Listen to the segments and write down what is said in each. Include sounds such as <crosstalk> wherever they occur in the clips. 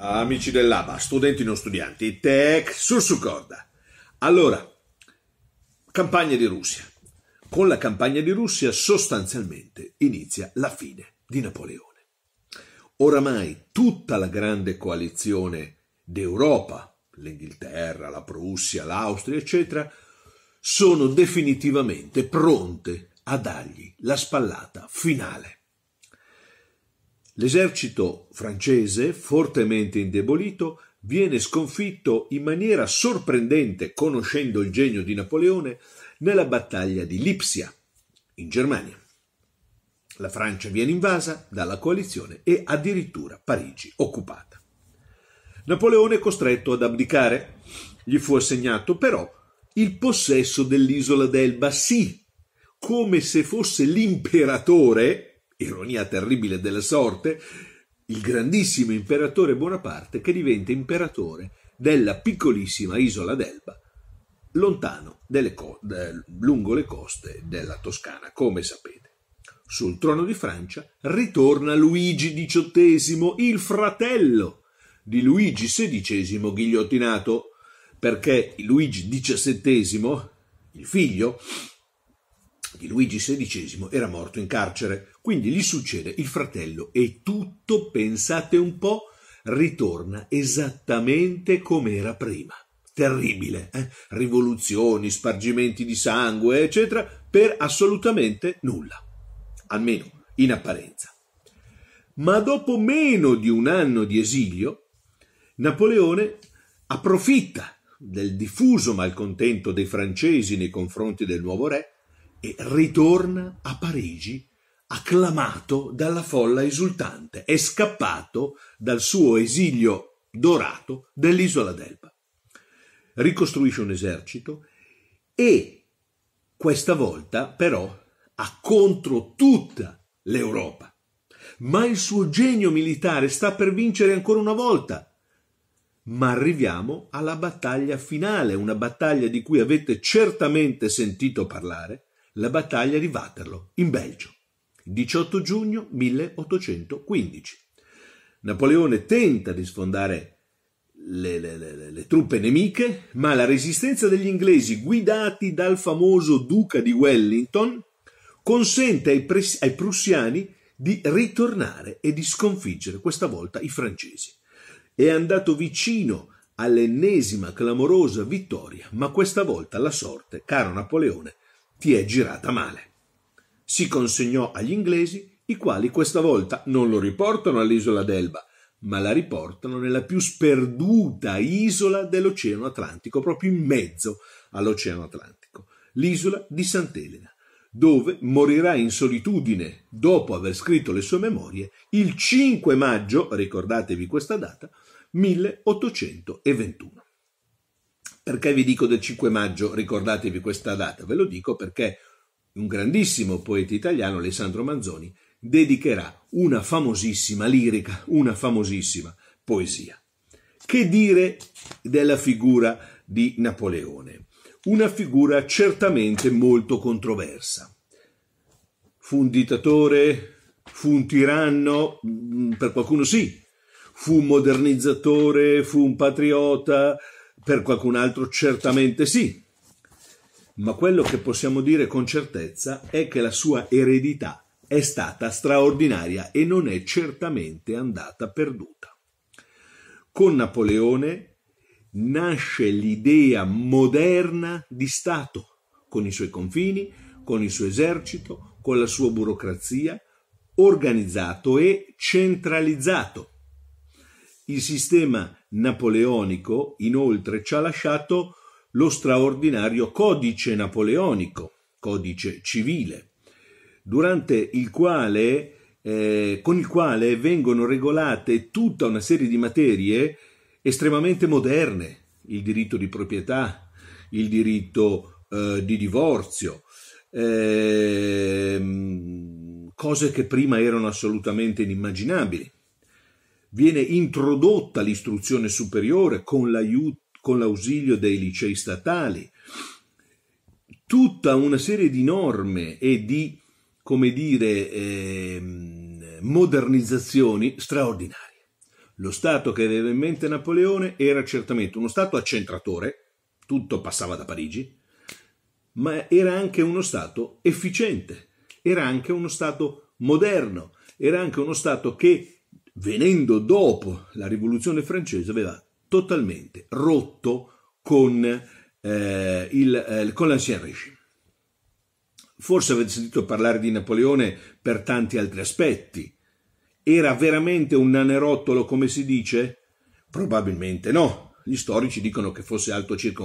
Amici dell'ABA, studenti non studenti, tech su su corda. Allora, campagna di Russia. Con la campagna di Russia sostanzialmente inizia la fine di Napoleone. Oramai tutta la grande coalizione d'Europa, l'Inghilterra, la Prussia, l'Austria, eccetera, sono definitivamente pronte a dargli la spallata finale. L'esercito francese, fortemente indebolito, viene sconfitto in maniera sorprendente, conoscendo il genio di Napoleone, nella battaglia di Lipsia, in Germania. La Francia viene invasa dalla coalizione e addirittura Parigi occupata. Napoleone è costretto ad abdicare. Gli fu assegnato però il possesso dell'isola d'Elba, sì, come se fosse l'imperatore ironia terribile della sorte, il grandissimo imperatore Bonaparte che diventa imperatore della piccolissima isola d'Elba, lontano co- de- lungo le coste della Toscana, come sapete. Sul trono di Francia ritorna Luigi XVIII, il fratello di Luigi XVI ghigliottinato, perché Luigi XVII, il figlio, di Luigi XVI era morto in carcere, quindi gli succede il fratello e tutto, pensate un po', ritorna esattamente come era prima. Terribile, eh? rivoluzioni, spargimenti di sangue, eccetera, per assolutamente nulla, almeno in apparenza. Ma dopo meno di un anno di esilio, Napoleone approfitta del diffuso malcontento dei francesi nei confronti del nuovo re e ritorna a Parigi acclamato dalla folla esultante, è scappato dal suo esilio dorato dell'isola d'Elba. Ricostruisce un esercito e questa volta però ha contro tutta l'Europa. Ma il suo genio militare sta per vincere ancora una volta. Ma arriviamo alla battaglia finale, una battaglia di cui avete certamente sentito parlare, la battaglia di Waterloo, in Belgio, 18 giugno 1815. Napoleone tenta di sfondare le, le, le, le, truppe nemiche, ma la resistenza degli inglesi, guidati dal famoso duca di Wellington, consente ai, pres- ai prussiani di ritornare e di sconfiggere questa volta i francesi. È andato vicino all'ennesima clamorosa vittoria, ma questa volta la sorte, caro Napoleone, ti è girata male. Si consegnò agli inglesi, i quali questa volta non lo riportano all'isola d'Elba, ma la riportano nella più sperduta isola dell'Oceano Atlantico, proprio in mezzo all'Oceano Atlantico, l'isola di Sant'Elena, dove morirà in solitudine, dopo aver scritto le sue memorie, il 5 maggio, ricordatevi questa data, 1821. Perché vi dico del 5 maggio, ricordatevi questa data? Ve lo dico perché un grandissimo poeta italiano, Alessandro Manzoni, dedicherà una famosissima lirica, una famosissima poesia. Che dire della figura di Napoleone? Una figura certamente molto controversa. Fu un dittatore, fu un tiranno, mm, per qualcuno sì, fu un modernizzatore, fu un patriota, per qualcun altro certamente sì, ma quello che possiamo dire con certezza è che la sua eredità è stata straordinaria e non è certamente andata perduta. Con Napoleone nasce l'idea moderna di Stato, con i suoi confini, con il suo esercito, con la sua burocrazia, organizzato e centralizzato. Il sistema napoleonico inoltre ci ha lasciato lo straordinario codice napoleonico, codice civile, durante il quale, eh, con il quale vengono regolate tutta una serie di materie estremamente moderne, il diritto di proprietà, il diritto eh, di divorzio, eh, cose che prima erano assolutamente inimmaginabili viene introdotta l'istruzione superiore con, con l'ausilio dei licei statali, tutta una serie di norme e di, come dire, eh, modernizzazioni straordinarie. Lo Stato che aveva in mente Napoleone era certamente uno Stato accentratore, tutto passava da Parigi, ma era anche uno Stato efficiente, era anche uno Stato moderno, era anche uno Stato che venendo dopo la rivoluzione francese, aveva totalmente rotto con, eh, il, eh, con l'ancien regime. Forse avete sentito parlare di Napoleone per tanti altri aspetti. Era veramente un nanerottolo, come si dice? Probabilmente no, gli storici dicono che fosse alto circa 1,68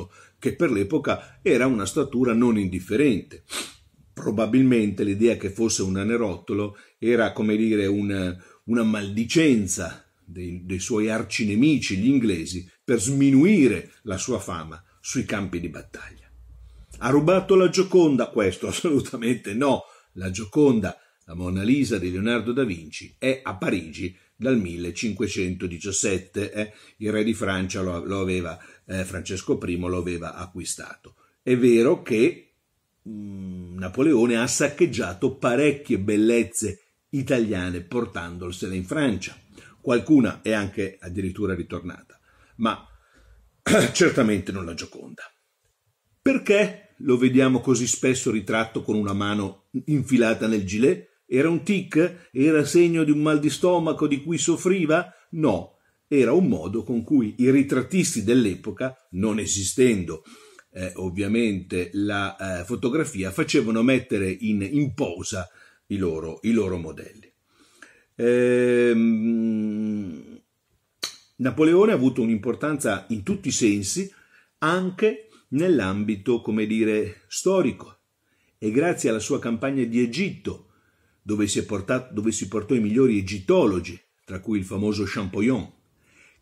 m, che per l'epoca era una statura non indifferente probabilmente l'idea che fosse un nanerottolo era, come dire, una, una maldicenza dei, dei suoi arcinemici, gli inglesi, per sminuire la sua fama sui campi di battaglia. Ha rubato la Gioconda questo? <laughs> Assolutamente no. La Gioconda, la Mona Lisa di Leonardo da Vinci, è a Parigi dal 1517. Eh? Il re di Francia lo, lo aveva, eh, Francesco I lo aveva acquistato. È vero che Mm, Napoleone ha saccheggiato parecchie bellezze italiane portandosele in Francia. Qualcuna è anche addirittura ritornata, ma <clears throat> certamente non la Gioconda. Perché lo vediamo così spesso ritratto con una mano infilata nel gilet? Era un tic? Era segno di un mal di stomaco di cui soffriva? No, era un modo con cui i ritrattisti dell'epoca, non esistendo eh, ovviamente la eh, fotografia, facevano mettere in, in posa i loro, i loro modelli. Ehm, Napoleone ha avuto un'importanza in tutti i sensi anche nell'ambito, come dire, storico e grazie alla sua campagna di Egitto, dove si, portato, dove si portò i migliori egittologi, tra cui il famoso Champollion,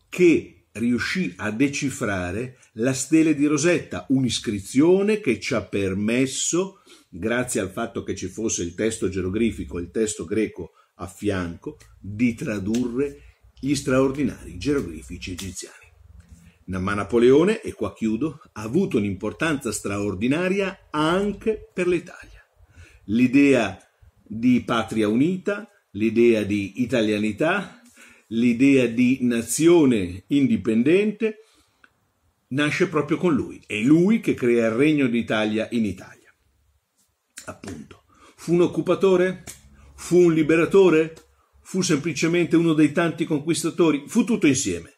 che riuscì a decifrare la stele di Rosetta, un'iscrizione che ci ha permesso, grazie al fatto che ci fosse il testo geroglifico e il testo greco a fianco, di tradurre gli straordinari geroglifici egiziani. Ma Napoleone, e qua chiudo, ha avuto un'importanza straordinaria anche per l'Italia. L'idea di patria unita, l'idea di italianità, l'idea di nazione indipendente nasce proprio con lui. È lui che crea il Regno d'Italia in Italia. Appunto. Fu un occupatore? Fu un liberatore? Fu semplicemente uno dei tanti conquistatori? Fu tutto insieme.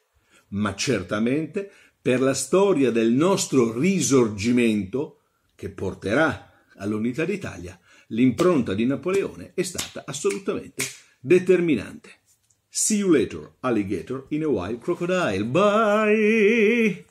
Ma certamente per la storia del nostro risorgimento, che porterà all'unità d'Italia, l'impronta di Napoleone è stata assolutamente determinante. See you later, alligator, in a while, crocodile. Bye!